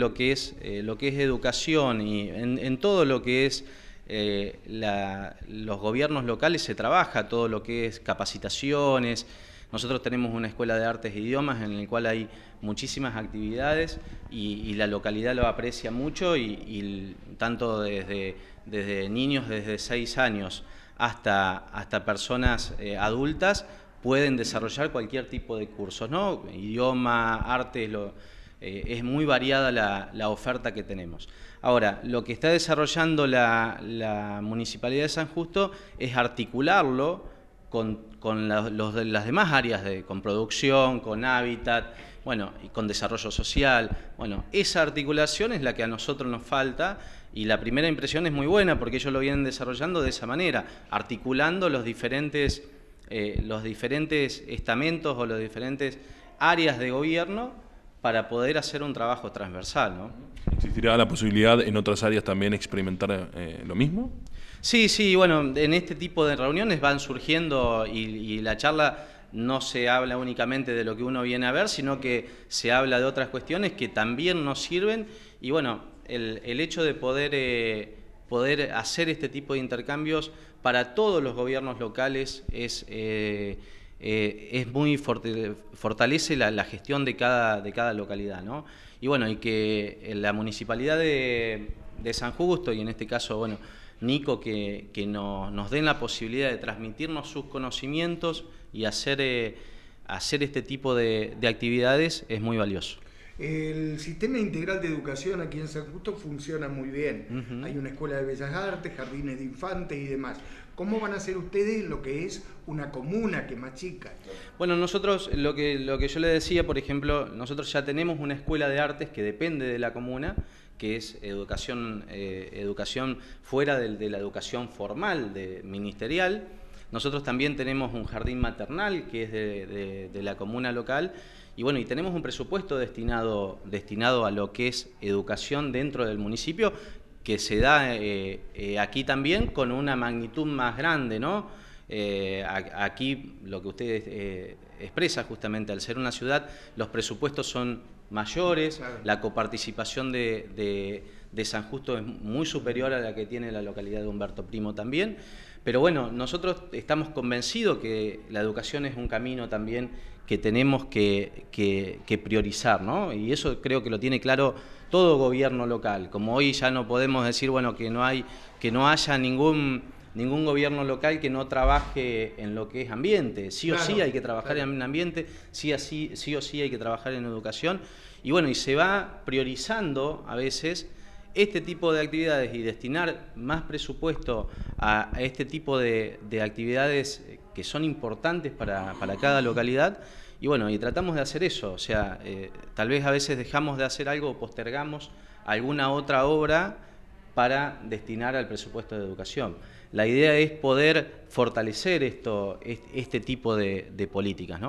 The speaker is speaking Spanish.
lo que es, eh, lo que es educación y en, todo lo que es eh, los gobiernos locales se trabaja, todo lo que es capacitaciones. Nosotros tenemos una escuela de artes e idiomas en la cual hay muchísimas actividades y, la localidad lo aprecia mucho y, tanto desde, desde, niños desde 6 años hasta, hasta personas eh, adultas pueden desarrollar cualquier tipo de cursos, ¿no? Idioma, artes, eh, es muy variada la, oferta que tenemos. Ahora, lo que está desarrollando la, Municipalidad de San Justo es articularlo con, las demás áreas, de, con producción, con hábitat, bueno, y con desarrollo social. Bueno, esa articulación es la que a nosotros nos falta y la primera impresión es muy buena porque ellos lo vienen desarrollando de esa manera, articulando los diferentes, eh, los diferentes estamentos o los diferentes áreas de gobierno para poder hacer un trabajo transversal. ¿no? ¿Existirá la posibilidad en otras áreas también experimentar eh, lo mismo? Sí, sí, bueno, en este tipo de reuniones van surgiendo y, la charla no se habla únicamente de lo que uno viene a ver, sino que se habla de otras cuestiones que también nos sirven y bueno, el, hecho de poder, eh, poder hacer este tipo de intercambios para todos los gobiernos locales es... Eh, eh, es muy fortalece la, gestión de cada, de cada localidad. Y bueno, y que la municipalidad de, San Justo, y en este caso, bueno, Nico, que, nos, den la posibilidad de transmitirnos sus conocimientos y hacer, eh, hacer este tipo de actividades es muy valioso. El sistema integral de educación aquí en San Justo funciona muy bien. Hay una escuela de bellas artes, jardines de infantes y demás. ¿Cómo van a hacer ustedes lo que es una comuna que más chica? Bueno, nosotros, lo que, lo que yo le decía, por ejemplo, nosotros ya tenemos una escuela de artes que depende de la comuna, que es educación, eh, educación fuera de, de, la educación formal, de, ministerial nosotros también tenemos un jardín maternal que es de, la comuna local y bueno, y tenemos un presupuesto destinado, destinado a lo que es educación dentro del municipio que se da eh, eh, aquí también con una magnitud más grande, ¿no? Eh, aquí lo que usted eh, expresa justamente, al ser una ciudad, los presupuestos son mayores, la coparticipación de, San Justo es muy superior a la que tiene la localidad de Humberto Primo también. Pero bueno, nosotros estamos convencidos que la educación es un camino también que tenemos que, que priorizar, ¿no? Y eso creo que lo tiene claro todo gobierno local. Como hoy ya no podemos decir, bueno, que no, hay, que no haya ningún ningún gobierno local que no trabaje en lo que es ambiente. Sí o sí hay que trabajar en en ambiente, sí, así, sí o sí hay que trabajar en educación. Y bueno, y se va priorizando a veces este tipo de actividades y destinar más presupuesto a, este tipo de, actividades que son importantes para, cada localidad. Y bueno, y tratamos de hacer eso. O sea, eh, tal vez a veces dejamos de hacer algo, o postergamos alguna otra obra para destinar al presupuesto de educación. La idea es poder fortalecer este tipo de, políticas,